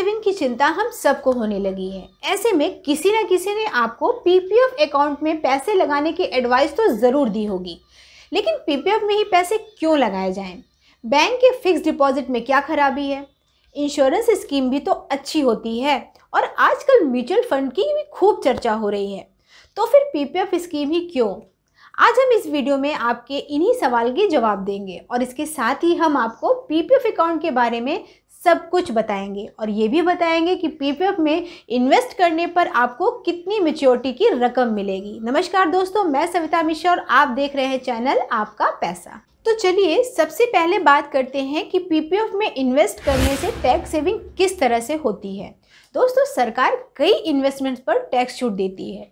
Saving की चिंता हम सबको होने लगी है ऐसे में किसी न किसी ने आपको पीपीएफ अकाउंट में पैसे लगाने की एडवाइस तो ज़रूर दी होगी लेकिन पीपीएफ में ही पैसे क्यों लगाए जाएं? बैंक के फिक्स डिपॉजिट में क्या खराबी है इंश्योरेंस स्कीम भी तो अच्छी होती है और आजकल म्यूचुअल फंड की भी खूब चर्चा हो रही है तो फिर पीपीएफ स्कीम ही क्यों आज हम इस वीडियो में आपके इन्हीं सवाल के जवाब देंगे और इसके साथ ही हम आपको पीपीएफ अकाउंट के बारे में सब कुछ बताएंगे और ये भी बताएंगे कि पीपीएफ में इन्वेस्ट करने पर आपको कितनी मेच्योरिटी की रकम मिलेगी नमस्कार दोस्तों मैं सविता मिश्रा और आप देख रहे हैं चैनल आपका पैसा तो चलिए सबसे पहले बात करते हैं कि पीपीएफ में इन्वेस्ट करने से टैक्स सेविंग किस तरह से होती है दोस्तों सरकार कई इन्वेस्टमेंट्स पर टैक्स छूट देती है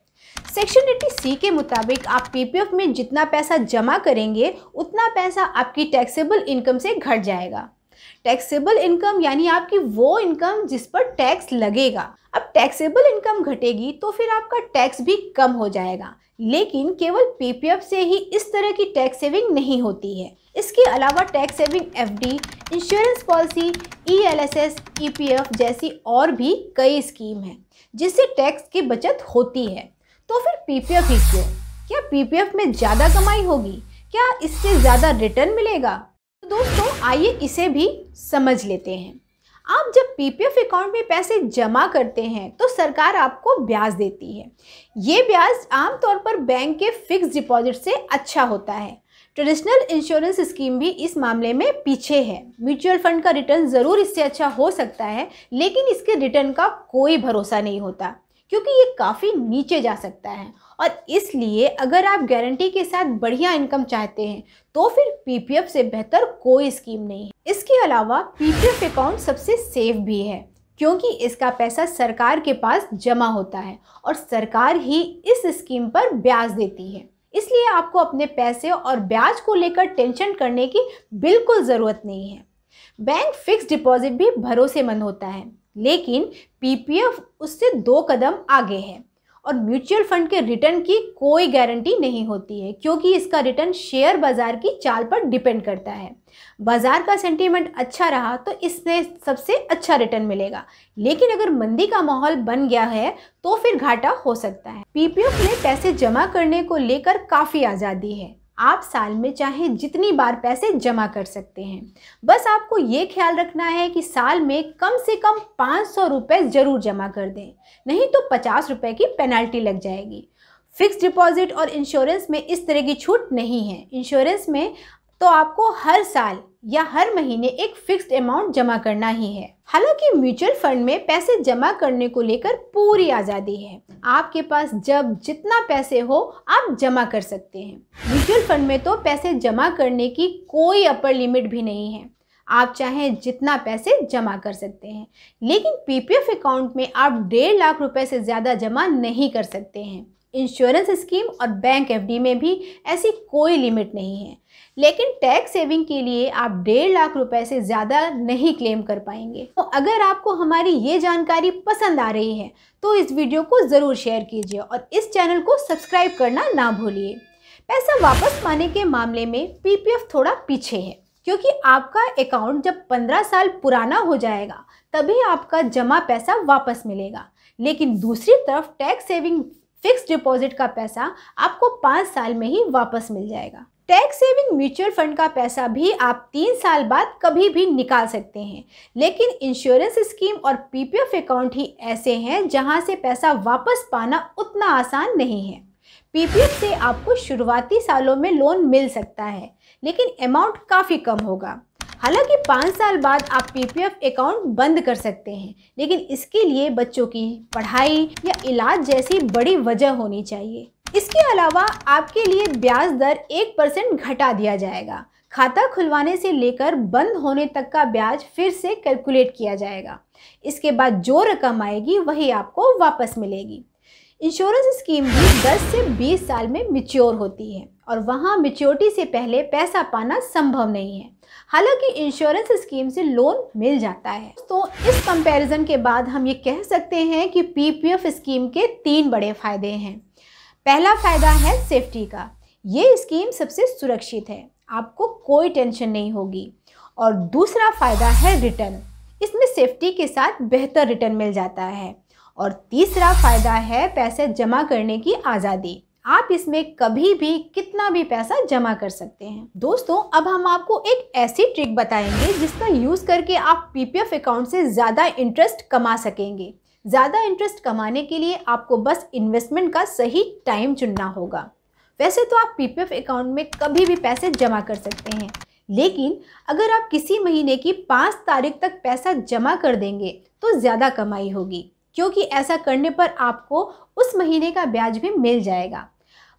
सेक्शन एट्टी सी के मुताबिक आप पीपीएफ में जितना पैसा जमा करेंगे उतना पैसा आपकी टैक्सेबल इनकम से घट जाएगा टैक्सेबल इनकम यानी आपकी वो इनकम जिस पर टैक्स लगेगा अब टैक्सेबल इनकम घटेगी तो फिर आपका टैक्स भी कम हो जाएगा लेकिन केवल पीपीएफ से ही इस तरह की टैक्स सेविंग नहीं होती है इसके अलावा tax saving FD, insurance policy ELSS, EPF जैसी और भी कई स्कीम हैं जिससे टैक्स की बचत होती है तो फिर पीपीएफ ही क्यों क्या पीपीएफ में ज़्यादा कमाई होगी क्या इससे ज़्यादा रिटर्न मिलेगा दोस्तों आइए इसे भी समझ लेते हैं आप जब पीपीएफ अकाउंट में पैसे जमा करते हैं तो सरकार आपको ब्याज देती है ये ब्याज आमतौर पर बैंक के फिक्स डिपॉजिट से अच्छा होता है ट्रेडिशनल इंश्योरेंस स्कीम भी इस मामले में पीछे है म्यूचुअल फंड का रिटर्न ज़रूर इससे अच्छा हो सकता है लेकिन इसके रिटर्न का कोई भरोसा नहीं होता क्योंकि ये काफ़ी नीचे जा सकता है और इसलिए अगर आप गारंटी के साथ बढ़िया इनकम चाहते हैं तो फिर पीपीएफ से बेहतर कोई स्कीम नहीं है इसके अलावा पीपीएफ अकाउंट सबसे सेफ भी है क्योंकि इसका पैसा सरकार के पास जमा होता है और सरकार ही इस स्कीम पर ब्याज देती है इसलिए आपको अपने पैसे और ब्याज को लेकर टेंशन करने की बिल्कुल ज़रूरत नहीं है बैंक फिक्स डिपॉजिट भी भरोसेमंद होता है लेकिन पीपीएफ उससे दो कदम आगे है और म्यूचुअल फंड के रिटर्न की कोई गारंटी नहीं होती है क्योंकि इसका रिटर्न शेयर बाजार की चाल पर डिपेंड करता है बाजार का सेंटीमेंट अच्छा रहा तो इससे सबसे अच्छा रिटर्न मिलेगा लेकिन अगर मंदी का माहौल बन गया है तो फिर घाटा हो सकता है पीपीएफ में पैसे जमा करने को लेकर काफ़ी आज़ादी है आप साल में चाहे जितनी बार पैसे जमा कर सकते हैं बस आपको ये ख्याल रखना है कि साल में कम से कम पाँच सौ रुपये ज़रूर जमा कर दें नहीं तो पचास रुपये की पेनल्टी लग जाएगी फिक्स डिपॉजिट और इंश्योरेंस में इस तरह की छूट नहीं है इंश्योरेंस में तो आपको हर साल या हर महीने एक फिक्स्ड अमाउंट जमा करना ही है हालांकि म्यूचुअल फंड में पैसे जमा करने को लेकर पूरी आज़ादी है आपके पास जब जितना पैसे हो आप जमा कर सकते हैं म्यूचुअल फंड में तो पैसे जमा करने की कोई अपर लिमिट भी नहीं है आप चाहे जितना पैसे जमा कर सकते हैं लेकिन पीपीएफ अकाउंट में आप डेढ़ लाख रुपए से ज़्यादा जमा नहीं कर सकते हैं इंश्योरेंस स्कीम और बैंक एफडी में भी ऐसी कोई लिमिट नहीं है लेकिन टैक्स सेविंग के लिए आप डेढ़ लाख रुपए से ज़्यादा नहीं क्लेम कर पाएंगे तो अगर आपको हमारी ये जानकारी पसंद आ रही है तो इस वीडियो को ज़रूर शेयर कीजिए और इस चैनल को सब्सक्राइब करना ना भूलिए पैसा वापस पाने के मामले में पी थोड़ा पीछे है क्योंकि आपका अकाउंट जब 15 साल पुराना हो जाएगा तभी आपका जमा पैसा वापस मिलेगा लेकिन दूसरी तरफ टैक्स सेविंग फिक्स डिपॉजिट का पैसा आपको पाँच साल में ही वापस मिल जाएगा टैक्स सेविंग म्यूचुअल फंड का पैसा भी आप तीन साल बाद कभी भी निकाल सकते हैं लेकिन इंश्योरेंस स्कीम और पीपीएफ अकाउंट ही ऐसे हैं जहां से पैसा वापस पाना उतना आसान नहीं है पीपीएफ से आपको शुरुआती सालों में लोन मिल सकता है लेकिन अमाउंट काफ़ी कम होगा हालांकि पाँच साल बाद आप पीपीएफ अकाउंट बंद कर सकते हैं लेकिन इसके लिए बच्चों की पढ़ाई या इलाज जैसी बड़ी वजह होनी चाहिए इसके अलावा आपके लिए ब्याज दर एक परसेंट घटा दिया जाएगा खाता खुलवाने से लेकर बंद होने तक का ब्याज फिर से कैलकुलेट किया जाएगा इसके बाद जो रकम आएगी वही आपको वापस मिलेगी इंश्योरेंस स्कीम भी 10 से 20 साल में मिच्योर होती है और वहाँ मिच्योरिटी से पहले पैसा पाना संभव नहीं है हालांकि इंश्योरेंस स्कीम से लोन मिल जाता है तो इस कंपैरिजन के बाद हम ये कह सकते हैं कि पीपीएफ स्कीम के तीन बड़े फायदे हैं पहला फायदा है सेफ्टी का ये स्कीम सबसे सुरक्षित है आपको कोई टेंशन नहीं होगी और दूसरा फायदा है रिटर्न इसमें सेफ्टी के साथ बेहतर रिटर्न मिल जाता है और तीसरा फ़ायदा है पैसे जमा करने की आज़ादी आप इसमें कभी भी कितना भी पैसा जमा कर सकते हैं दोस्तों अब हम आपको एक ऐसी ट्रिक बताएंगे जिसका यूज़ करके आप पीपीएफ अकाउंट से ज़्यादा इंटरेस्ट कमा सकेंगे ज़्यादा इंटरेस्ट कमाने के लिए आपको बस इन्वेस्टमेंट का सही टाइम चुनना होगा वैसे तो आप पीपीएफ अकाउंट में कभी भी पैसे जमा कर सकते हैं लेकिन अगर आप किसी महीने की पाँच तारीख तक पैसा जमा कर देंगे तो ज़्यादा कमाई होगी क्योंकि ऐसा करने पर आपको उस महीने का ब्याज भी मिल जाएगा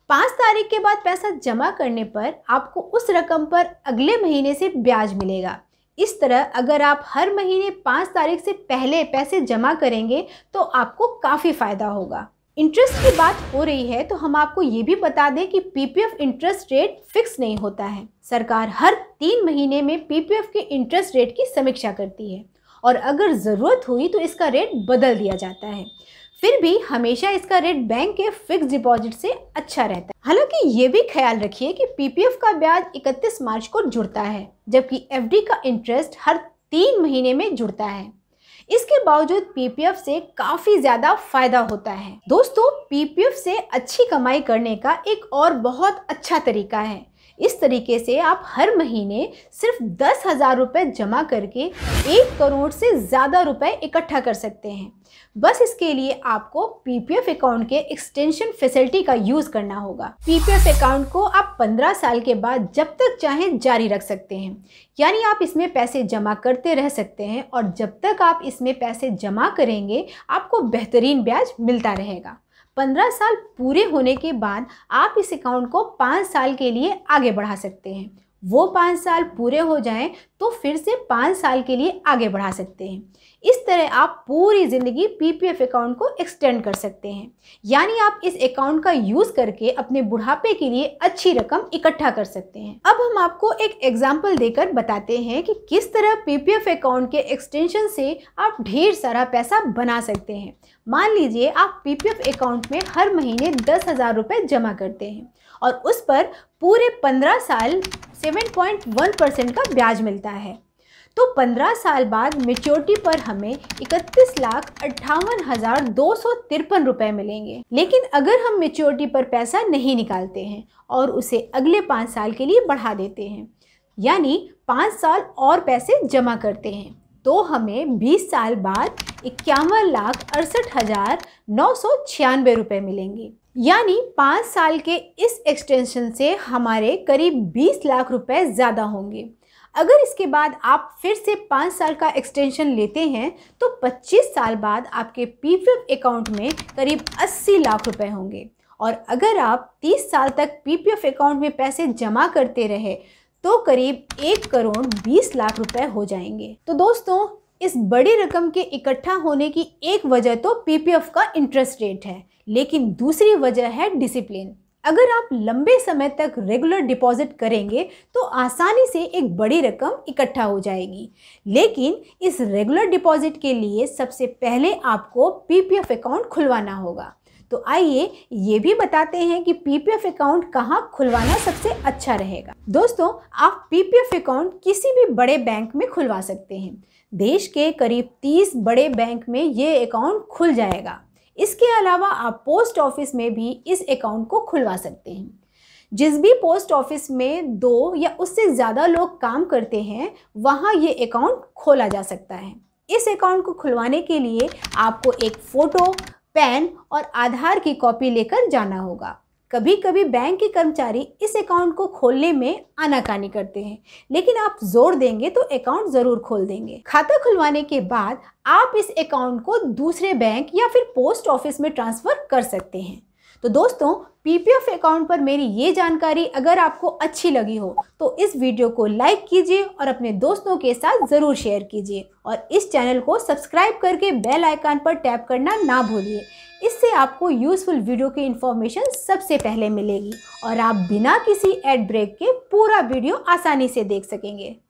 पाँच तारीख के बाद पैसा जमा करने पर आपको उस रकम पर अगले महीने से ब्याज मिलेगा इस तरह अगर आप हर महीने पाँच तारीख से पहले पैसे जमा करेंगे तो आपको काफ़ी फ़ायदा होगा इंटरेस्ट की बात हो रही है तो हम आपको ये भी बता दें कि पीपीएफ इंटरेस्ट रेट फिक्स नहीं होता है सरकार हर तीन महीने में पीपीएफ के इंटरेस्ट रेट की समीक्षा करती है और अगर ज़रूरत हुई तो इसका रेट बदल दिया जाता है फिर भी हमेशा इसका रेट बैंक के फिक्स डिपॉजिट से अच्छा रहता है हालांकि ये भी ख्याल रखिए कि पीपीएफ का ब्याज 31 मार्च को जुड़ता है जबकि एफडी का इंटरेस्ट हर तीन महीने में जुड़ता है इसके बावजूद पीपीएफ से काफी ज्यादा फायदा होता है दोस्तों पीपीएफ से अच्छी कमाई करने का एक और बहुत अच्छा तरीका है इस तरीके से आप हर महीने सिर्फ दस हज़ार रुपये जमा करके एक करोड़ से ज़्यादा रुपए इकट्ठा कर सकते हैं बस इसके लिए आपको पीपीएफ अकाउंट के एक्सटेंशन फैसिलिटी का यूज़ करना होगा पीपीएफ अकाउंट को आप 15 साल के बाद जब तक चाहें जारी रख सकते हैं यानी आप इसमें पैसे जमा करते रह सकते हैं और जब तक आप इसमें पैसे जमा करेंगे आपको बेहतरीन ब्याज मिलता रहेगा पंद्रह साल पूरे होने के बाद आप इस अकाउंट को पाँच साल के लिए आगे बढ़ा सकते हैं वो पाँच साल पूरे हो जाएं तो फिर से पाँच साल के लिए आगे बढ़ा सकते हैं इस तरह आप पूरी ज़िंदगी पीपीएफ अकाउंट को एक्सटेंड कर सकते हैं यानी आप इस अकाउंट का यूज़ करके अपने बुढ़ापे के लिए अच्छी रकम इकट्ठा कर सकते हैं अब हम आपको एक एग्जाम्पल देकर बताते हैं कि किस तरह पीपीएफ अकाउंट के एक्सटेंशन से आप ढेर सारा पैसा बना सकते हैं मान लीजिए आप पीपीएफ अकाउंट में हर महीने दस हज़ार रुपये जमा करते हैं और उस पर पूरे पंद्रह साल सेवन पॉइंट वन परसेंट का ब्याज मिलता है तो 15 साल बाद मेच्योरिटी पर हमें इकतीस लाख अट्ठावन हज़ार दो सौ तिरपन रुपये मिलेंगे लेकिन अगर हम मेच्योरिटी पर पैसा नहीं निकालते हैं और उसे अगले पाँच साल के लिए बढ़ा देते हैं यानी पाँच साल और पैसे जमा करते हैं तो हमें 20 साल बाद इक्यावन लाख अड़सठ हज़ार नौ सौ छियानवे रुपये मिलेंगे यानी पाँच साल के इस एक्सटेंशन से हमारे करीब बीस लाख रुपए ज़्यादा होंगे अगर इसके बाद आप फिर से पाँच साल का एक्सटेंशन लेते हैं तो पच्चीस साल बाद आपके पी अकाउंट में करीब अस्सी लाख रुपए होंगे और अगर आप तीस साल तक पी अकाउंट में पैसे जमा करते रहे तो करीब एक करोड़ बीस लाख रुपए हो जाएंगे तो दोस्तों इस बड़ी रकम के इकट्ठा होने की एक वजह तो पी का इंटरेस्ट रेट है लेकिन दूसरी वजह है डिसिप्लिन अगर आप लंबे समय तक रेगुलर डिपॉजिट करेंगे तो आसानी से एक बड़ी रकम इकट्ठा हो जाएगी लेकिन इस रेगुलर डिपॉजिट के लिए सबसे पहले आपको पीपीएफ अकाउंट खुलवाना होगा तो आइए ये भी बताते हैं कि पीपीएफ अकाउंट कहाँ खुलवाना सबसे अच्छा रहेगा दोस्तों आप पीपीएफ अकाउंट किसी भी बड़े बैंक में खुलवा सकते हैं देश के करीब 30 बड़े बैंक में ये अकाउंट खुल जाएगा इसके अलावा आप पोस्ट ऑफिस में भी इस अकाउंट को खुलवा सकते हैं जिस भी पोस्ट ऑफिस में दो या उससे ज़्यादा लोग काम करते हैं वहाँ ये अकाउंट खोला जा सकता है इस अकाउंट को खुलवाने के लिए आपको एक फ़ोटो पैन और आधार की कॉपी लेकर जाना होगा कभी कभी बैंक के कर्मचारी इस अकाउंट को खोलने में आनाकानी करते हैं लेकिन आप जोर देंगे तो अकाउंट ज़रूर खोल देंगे खाता खुलवाने के बाद आप इस अकाउंट को दूसरे बैंक या फिर पोस्ट ऑफिस में ट्रांसफ़र कर सकते हैं तो दोस्तों पीपीएफ अकाउंट पर मेरी ये जानकारी अगर आपको अच्छी लगी हो तो इस वीडियो को लाइक कीजिए और अपने दोस्तों के साथ ज़रूर शेयर कीजिए और इस चैनल को सब्सक्राइब करके बेल आइकन पर टैप करना ना भूलिए इससे आपको यूज़फुल वीडियो की इन्फॉर्मेशन सबसे पहले मिलेगी और आप बिना किसी एड ब्रेक के पूरा वीडियो आसानी से देख सकेंगे